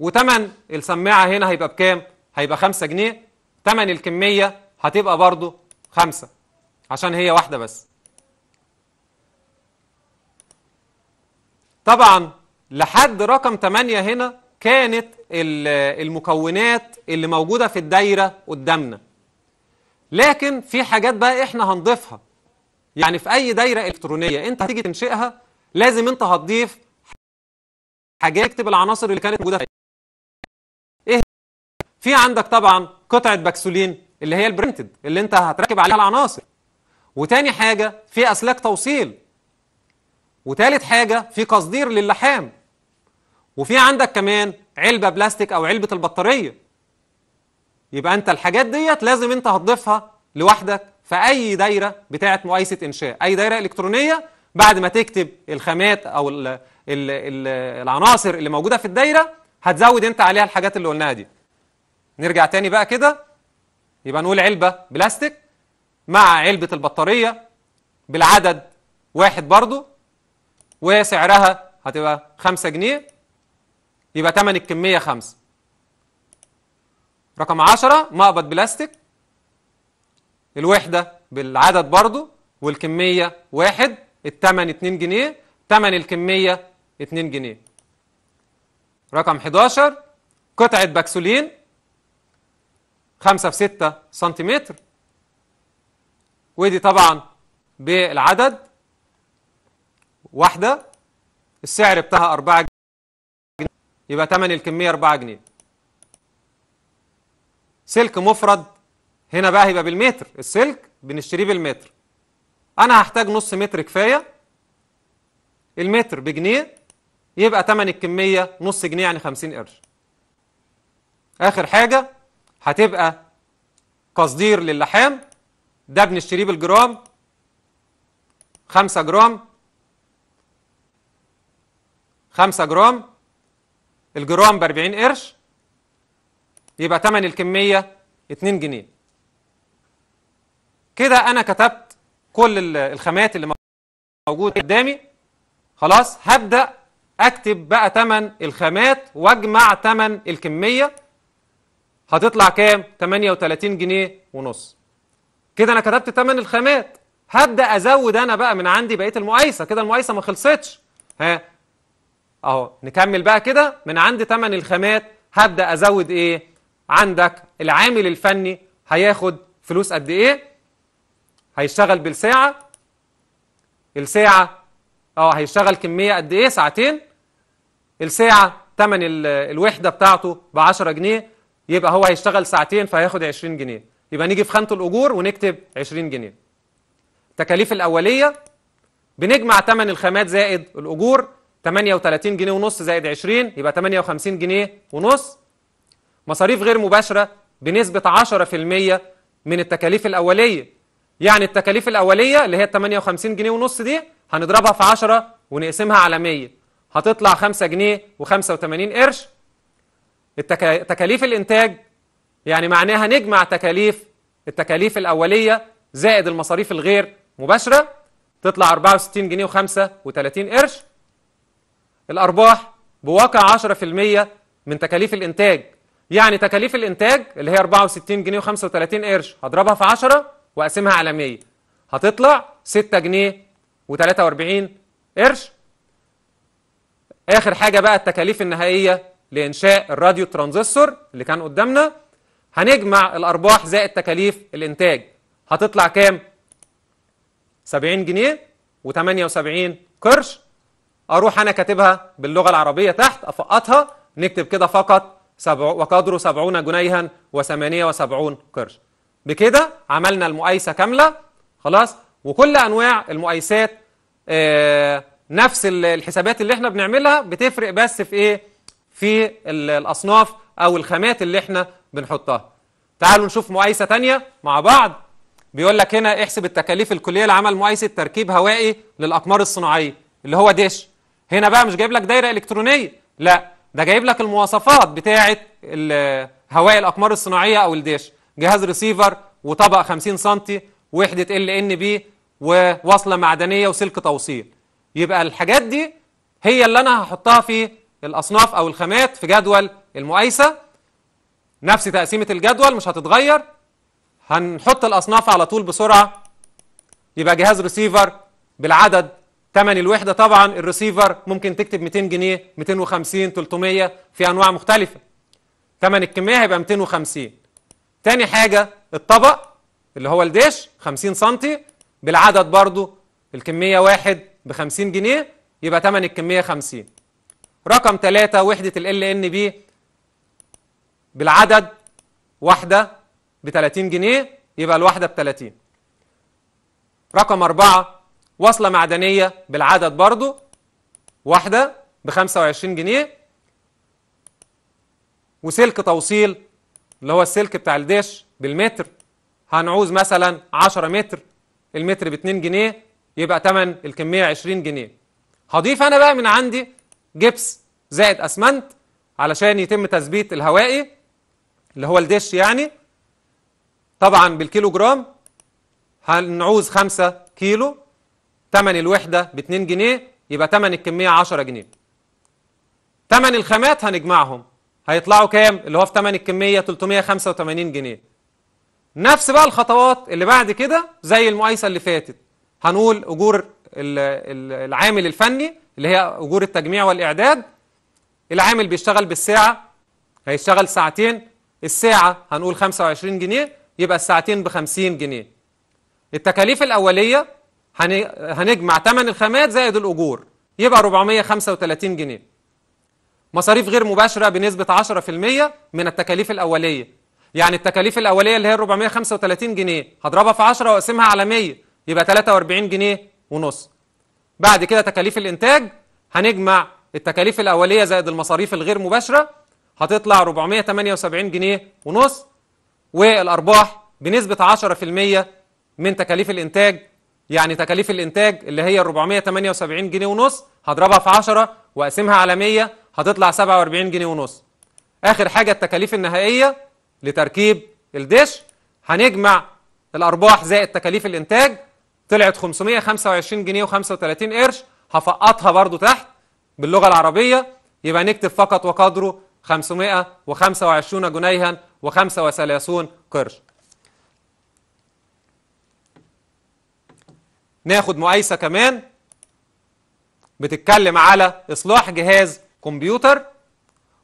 وتمن السماعة هنا هيبقى بكام؟ هيبقى 5 جنيه تمن الكمية هتبقى برضو 5 عشان هي واحدة بس طبعا لحد رقم 8 هنا كانت المكونات اللي موجودة في الدايرة قدامنا لكن في حاجات بقى احنا هنضيفها يعني في اي دايرة الكترونية انت هتيجي تنشئها لازم انت هتضيف هاجي اكتب العناصر اللي كانت موجوده في ايه في عندك طبعا قطعه باكسولين اللي هي البرنتد اللي انت هتركب عليها العناصر وتاني حاجه في اسلاك توصيل وتالت حاجه في قصدير للحام وفي عندك كمان علبه بلاستيك او علبه البطاريه يبقى انت الحاجات ديت لازم انت هتضيفها لوحدك في اي دايره بتاعه مؤيسه انشاء اي دايره الكترونيه بعد ما تكتب الخامات او ال ال ال العناصر اللي موجوده في الدايره هتزود انت عليها الحاجات اللي قلناها دي نرجع تاني بقى كده يبقى نقول علبه بلاستيك مع علبه البطاريه بالعدد واحد برضو وسعرها هتبقى 5 جنيه يبقى تمن الكميه 5 رقم 10 مقبض بلاستيك الوحده بالعدد برضو والكميه واحد الثمن 2 جنيه ثمن الكمية 2 جنيه رقم 11 قطعة بكسولين 5 في 6 سنتيمتر ودي طبعا بالعدد واحدة السعر بتاعها 4 جنيه يبقى ثمن الكمية 4 جنيه سلك مفرد هنا بقى هيبقى بالمتر السلك بنشتريه بالمتر انا هحتاج نص متر كفايه المتر بجنيه يبقى ثمن الكميه نص جنيه يعني 50 قرش اخر حاجه هتبقى قصدير للحام ده بنشتريه بالجرام 5 جرام 5 جرام الجرام ب 40 قرش يبقى ثمن الكميه 2 جنيه كده انا كتبت كل الخامات اللي موجودة قدامي خلاص هبدأ أكتب بقى تمن الخامات وأجمع تمن الكمية هتطلع كام؟ 38 جنيه ونص كده أنا كتبت تمن الخامات هبدأ أزود أنا بقى من عندي بقية المقايسة كده المقايسة ما خلصتش ها أهو نكمل بقى كده من عندي تمن الخامات هبدأ أزود إيه؟ عندك العامل الفني هياخد فلوس قد إيه؟ هيشتغل بالساعة الساعة اه هيشتغل كمية قد ايه ساعتين الساعة تمن الوحدة بتاعته بعشرة 10 جنيه يبقى هو هيشتغل ساعتين فهياخد 20 جنيه يبقى نيجي في خانة الأجور ونكتب 20 جنيه تكاليف الأولية بنجمع تمن الخامات زائد الأجور 38 جنيه ونص زائد 20 يبقى 58 جنيه ونص مصاريف غير مباشرة بنسبة 10% من التكاليف الأولية يعني التكاليف الاوليه اللي هي 58 جنيه ونص دي هنضربها في 10 ونقسمها على 100 هتطلع 5 جنيه و85 قرش تكاليف الانتاج يعني معناها نجمع تكاليف التكاليف الاوليه زائد المصاريف الغير مباشره تطلع 64 جنيه و35 قرش الارباح بواقع 10% من تكاليف الانتاج يعني تكاليف الانتاج اللي هي 64 جنيه و35 قرش هضربها في 10 واقسمها على 100 هتطلع 6 جنيه و43 قرش اخر حاجه بقى التكاليف النهائيه لانشاء الراديو ترانزستور اللي كان قدامنا هنجمع الارباح زائد تكاليف الانتاج هتطلع كام 70 جنيه و78 قرش اروح انا كاتبها باللغه العربيه تحت افقطها نكتب كده فقط وقدره 70 جنيها و78 قرش بكده عملنا المقايسة كاملة خلاص وكل أنواع المقايسات آه، نفس الحسابات اللي احنا بنعملها بتفرق بس في ايه في الأصناف أو الخامات اللي احنا بنحطها تعالوا نشوف مقايسة تانية مع بعض بيقول لك هنا احسب التكاليف الكلية لعمل مقايسة تركيب هوائي للأقمار الصناعية اللي هو ديش هنا بقى مش جايب لك دايرة إلكترونية لا ده جايب لك المواصفات بتاعة هواء الأقمار الصناعية أو الديش جهاز ريسيفر وطبق 50 سم وحده ال ان بي ووصله معدنيه وسلك توصيل يبقى الحاجات دي هي اللي انا هحطها في الاصناف او الخامات في جدول المقايسه نفس تقسيمه الجدول مش هتتغير هنحط الاصناف على طول بسرعه يبقى جهاز ريسيفر بالعدد ثمن الوحده طبعا الريسيفر ممكن تكتب 200 جنيه 250 300 في انواع مختلفه ثمن الكميه هيبقى 250 تاني حاجة الطبق اللي هو الديش 50 سم بالعدد برضو الكمية واحد ب 50 جنيه يبقى تمن الكمية 50 رقم تلاتة وحدة ال ان بي بالعدد واحدة ب 30 جنيه يبقى الواحدة ب 30 رقم أربعة وصلة معدنية بالعدد برضو واحدة ب 25 جنيه وسلك توصيل اللي هو السلك بتاع الدش بالمتر هنعوز مثلا 10 متر المتر ب 2 جنيه يبقى ثمن الكميه 20 جنيه هضيف انا بقى من عندي جبس زائد اسمنت علشان يتم تثبيت الهوائي اللي هو الدش يعني طبعا بالكيلو جرام هنعوز 5 كيلو ثمن الوحده ب 2 جنيه يبقى ثمن الكميه 10 جنيه ثمن الخامات هنجمعهم هيطلعوا كام اللي هو في ثمن الكميه 385 جنيه نفس بقى الخطوات اللي بعد كده زي المقايسه اللي فاتت هنقول اجور العامل الفني اللي هي اجور التجميع والاعداد العامل بيشتغل بالساعه هيشتغل ساعتين الساعه هنقول 25 جنيه يبقى الساعتين ب 50 جنيه التكاليف الاوليه هنجمع ثمن الخامات زائد الاجور يبقى 435 جنيه مصاريف غير مباشرة بنسبة 10% من التكاليف الأولية يعني التكاليف الأولية اللي هي 435 جنيه هضربها في 10 وأقسمها على 100 يبقى 43 جنيه ونص بعد كده تكاليف الإنتاج هنجمع التكاليف الأولية زائد المصاريف الغير مباشرة هتطلع 478 جنيه ونص والأرباح بنسبة 10% من تكاليف الإنتاج يعني تكاليف الإنتاج اللي هي 478 جنيه ونص هضربها في 10 وأقسمها على 100 هتطلع 47 جنيه ونص اخر حاجه التكاليف النهائيه لتركيب الدش هنجمع الارباح زائد تكاليف الانتاج طلعت 525 جنيه و35 قرش هفقطها برضو تحت باللغه العربيه يبقى نكتب فقط وقدره 525 جنيها و35 قرش ناخد مقايسه كمان بتتكلم على اصلاح جهاز كمبيوتر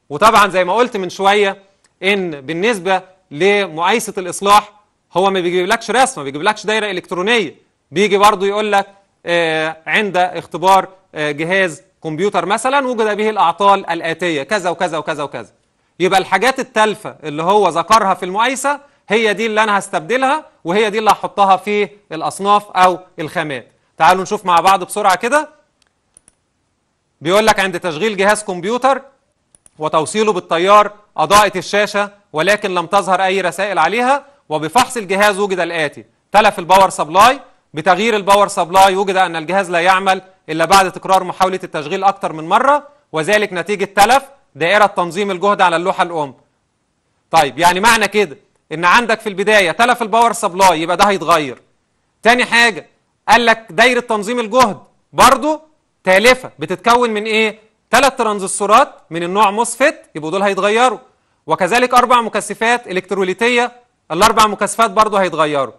وطبعا زي ما قلت من شويه ان بالنسبه لمقايسه الاصلاح هو ما بيجيبلكش رسمه ما بيجيبلكش دايره الكترونيه بيجي برضه يقول لك آه، عند اختبار آه، جهاز كمبيوتر مثلا وجد به الاعطال الاتيه كذا وكذا وكذا وكذا يبقى الحاجات التالفه اللي هو ذكرها في المقايسه هي دي اللي انا هستبدلها وهي دي اللي هحطها في الاصناف او الخامات تعالوا نشوف مع بعض بسرعه كده بيقول لك عند تشغيل جهاز كمبيوتر وتوصيله بالتيار أضاءت الشاشة ولكن لم تظهر أي رسائل عليها وبفحص الجهاز وجد الآتي تلف الباور سبلاي بتغيير الباور سبلاي وجد أن الجهاز لا يعمل إلا بعد تكرار محاولة التشغيل أكثر من مرة وذلك نتيجة تلف دائرة تنظيم الجهد على اللوحة الأم طيب يعني معنى كده إن عندك في البداية تلف الباور سبلاي يبقى ده هيتغير تاني حاجة قال لك دايرة تنظيم الجهد برضه تالفه بتتكون من ايه ثلاث ترانزستورات من النوع موسفيت يبقوا دول هيتغيروا وكذلك اربع مكثفات الكتروليتيه الاربع مكثفات برضه هيتغيروا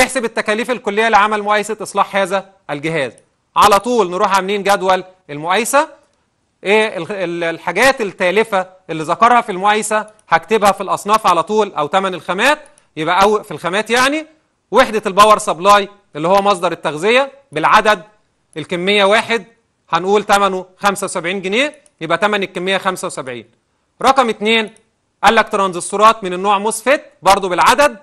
احسب التكاليف الكليه لعمل مقايسه اصلاح هذا الجهاز على طول نروح عاملين جدول المقايسه ايه الحاجات التالفه اللي ذكرها في المقايسه هكتبها في الاصناف على طول او ثمن الخامات يبقى او في الخامات يعني وحده الباور سبلاي اللي هو مصدر التغذيه بالعدد الكمية واحد هنقول ثمنه 75 جنيه يبقى ثمن الكمية 75 رقم اثنين قال لك ترانزستورات من النوع موسفيت برضه بالعدد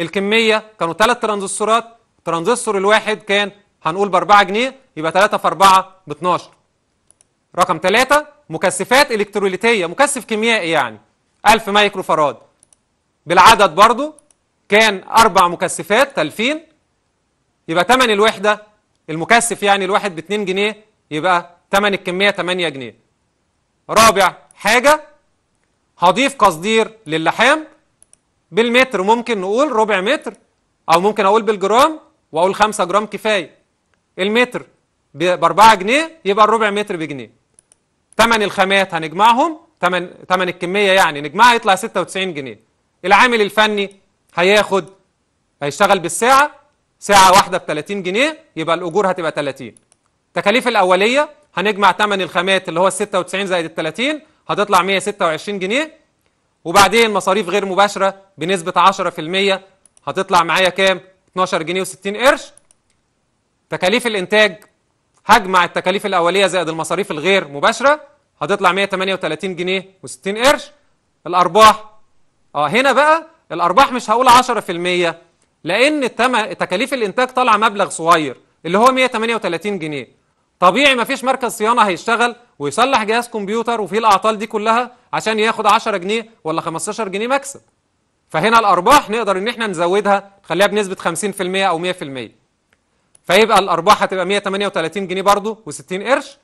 الكمية كانوا ثلاث ترانزستورات الترانزستور الواحد كان هنقول ب 4 جنيه يبقى 3 في 4 ب 12 رقم ثلاثة مكثفات الكتروليتيه مكثف كيميائي يعني 1000 مايكرو فراد بالعدد برضو كان اربع مكثفات تلفين يبقى ثمن الوحده المكثف يعني الواحد ب 2 جنيه يبقى ثمن الكميه 8 جنيه رابع حاجه هضيف قصدير للحام بالمتر ممكن نقول ربع متر او ممكن اقول بالجرام واقول 5 جرام كفايه المتر ب 4 جنيه يبقى الربع متر بجنيه ثمن الخامات هنجمعهم ثمن ثمن الكميه يعني نجمعها يطلع 96 جنيه العامل الفني هياخد هيشتغل بالساعه ساعة واحدة ب 30 جنيه يبقى الأجور هتبقى 30 تكاليف الأولية هنجمع ثمن الخامات اللي هو ال 96 زائد ال 30 هتطلع 126 جنيه وبعدين مصاريف غير مباشرة بنسبة 10% هتطلع معايا كام؟ 12 جنيه و60 قرش تكاليف الإنتاج هجمع التكاليف الأولية زائد المصاريف الغير مباشرة هتطلع 138 جنيه و60 قرش الأرباح اه هنا بقى الأرباح مش هقول 10% لأن تكاليف الإنتاج طالعة مبلغ صغير اللي هو 138 جنيه طبيعي ما فيش مركز صيانة هيشتغل ويصلح جهاز كمبيوتر وفيه الأعطال دي كلها عشان ياخد 10 جنيه ولا 15 جنيه مكسب فهنا الأرباح نقدر إن احنا نزودها نخليها بنسبة 50% أو 100% فيبقى الأرباح هتبقى 138 جنيه برضه و60 قرش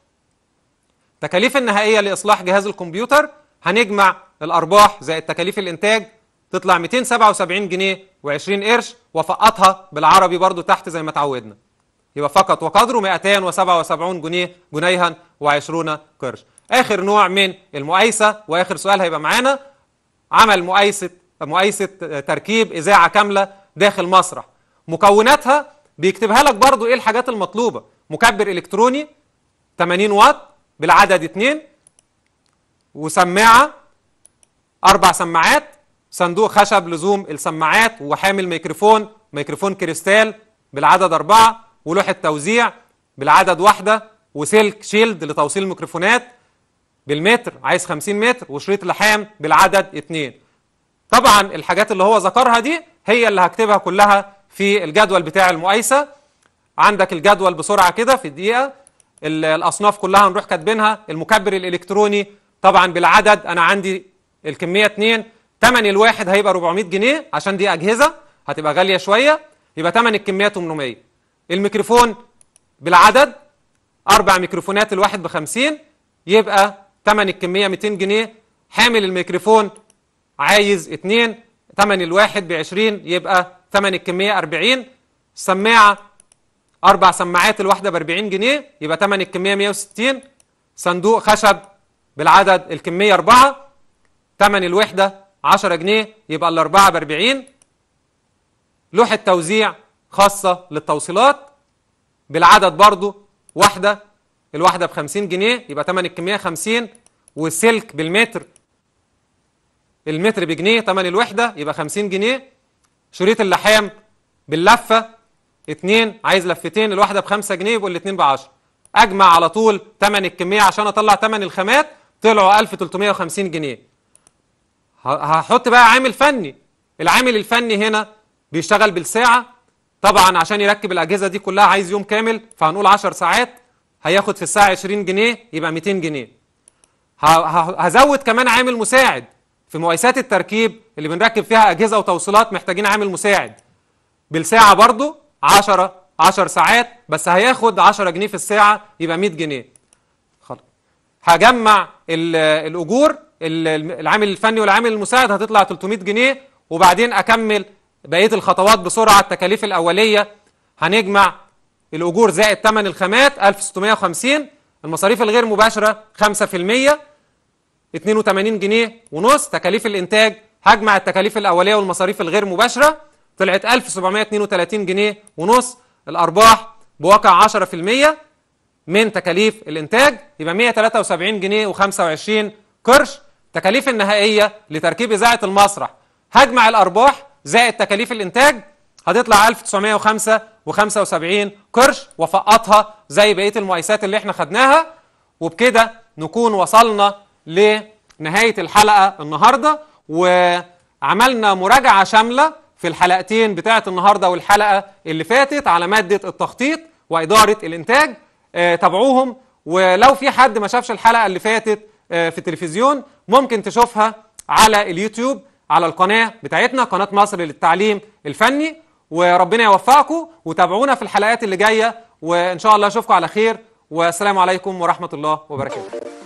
تكاليف النهائية لإصلاح جهاز الكمبيوتر هنجمع الأرباح زائد تكاليف الإنتاج تطلع 277 جنيه و20 قرش وفقطها بالعربي برضو تحت زي ما اتعودنا يبقى فقط وقدره 277 جنيه جنيها و20 قرش اخر نوع من المقايسه واخر سؤال هيبقى معانا عمل مقايسه مقايسه تركيب اذاعه كامله داخل مسرح مكوناتها بيكتبها لك برضو ايه الحاجات المطلوبه مكبر الكتروني 80 واط بالعدد 2 وسماعه اربع سماعات صندوق خشب لزوم السماعات وحامل ميكروفون ميكروفون كريستال بالعدد أربعة ولوحة توزيع بالعدد واحدة وسلك شيلد لتوصيل الميكروفونات بالمتر عايز 50 متر وشريط لحام بالعدد اتنين طبعا الحاجات اللي هو ذكرها دي هي اللي هكتبها كلها في الجدول بتاع المقايسة عندك الجدول بسرعة كده في دقيقة الأصناف كلها نروح كاتبينها المكبر الإلكتروني طبعا بالعدد أنا عندي الكمية اتنين تمن الواحد هيبقى 400 جنيه عشان دي اجهزه هتبقى غاليه شويه يبقى تمن الكميه 800 الميكروفون بالعدد اربع ميكروفونات الواحد ب 50 يبقى تمن الكميه 200 جنيه حامل الميكروفون عايز 2 تمن الواحد ب 20 يبقى تمن الكميه 40 سماعه اربع سماعات الواحده ب 40 جنيه يبقى تمن الكميه 160 صندوق خشب بالعدد الكميه 4 تمن الوحده 10 جنيه يبقى الأربعة ب 40 لوحة توزيع خاصة للتوصيلات بالعدد برضو واحدة الواحدة ب 50 جنيه يبقى ثمن الكمية 50 وسلك بالمتر المتر بجنيه ثمن الوحدة يبقى 50 جنيه شريط اللحام باللفة اثنين عايز لفتين الواحدة ب 5 جنيه يبقى الاتنين ب 10 أجمع على طول ثمن الكمية عشان أطلع ثمن الخامات طلعوا 1350 جنيه هحط بقى عامل فني العامل الفني هنا بيشتغل بالساعة طبعا عشان يركب الأجهزة دي كلها عايز يوم كامل فهنقول 10 ساعات هياخد في الساعة 20 جنيه يبقى 200 جنيه هزود كمان عامل مساعد في مؤسسات التركيب اللي بنركب فيها أجهزة وتوصيلات محتاجين عامل مساعد بالساعة برضو 10 10 ساعات بس هياخد 10 جنيه في الساعة يبقى 100 جنيه هجمع الأجور العامل الفني والعامل المساعد هتطلع 300 جنيه وبعدين اكمل بقيه الخطوات بسرعه التكاليف الاوليه هنجمع الاجور زائد ثمن الخامات 1650 المصاريف الغير مباشره 5% 82 جنيه ونص تكاليف الانتاج هجمع التكاليف الاوليه والمصاريف الغير مباشره طلعت 1732 جنيه ونص الارباح بواقع 10% من تكاليف الانتاج يبقى 173 جنيه و25 قرش التكاليف النهائية لتركيب إذاعة المسرح هجمع الأرباح زائد تكاليف الإنتاج هتطلع 1975 قرش وفقطها زي بقية المقايسات اللي احنا خدناها وبكده نكون وصلنا لنهاية الحلقة النهاردة وعملنا مراجعة شاملة في الحلقتين بتاعة النهاردة والحلقة اللي فاتت على مادة التخطيط وإدارة الإنتاج آه، تابعوهم ولو في حد ما شافش الحلقة اللي فاتت آه، في التلفزيون ممكن تشوفها على اليوتيوب على القناه بتاعتنا قناه مصر للتعليم الفني وربنا يوفقكم وتابعونا في الحلقات اللي جايه وان شاء الله اشوفكم على خير والسلام عليكم ورحمه الله وبركاته